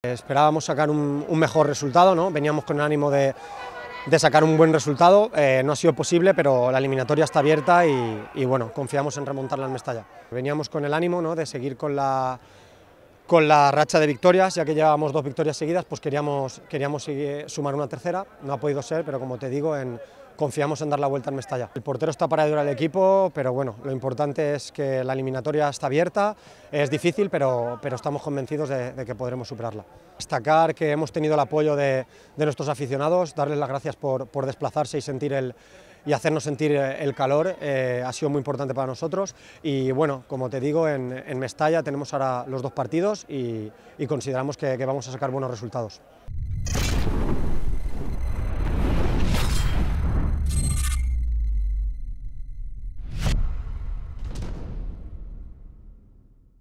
Esperábamos sacar un, mejor resultado, ¿no? veníamos con el ánimo de, sacar un buen resultado, eh, no ha sido posible, pero la eliminatoria está abierta y, bueno, confiamos en remontarla en Mestalla. Veníamos con el ánimo de seguir con la, con la racha de victorias, ya que llevábamos dos victorias seguidas, pues queríamos, queríamos sumar una tercera, no ha podido ser, pero como te digo, en, confiamos en dar la vuelta en Mestalla. El portero está para ayudar al equipo, pero bueno, lo importante es que la eliminatoria está abierta, es difícil, pero, pero estamos convencidos de, que podremos superarla. Destacar que hemos tenido el apoyo de, nuestros aficionados, darles las gracias por, desplazarse y sentir el, y hacernos sentir eh, el calor eh, ha sido muy importante para nosotros y bueno, como te digo, en, en Mestalla tenemos ahora los dos partidos y, consideramos que vamos a sacar buenos resultados.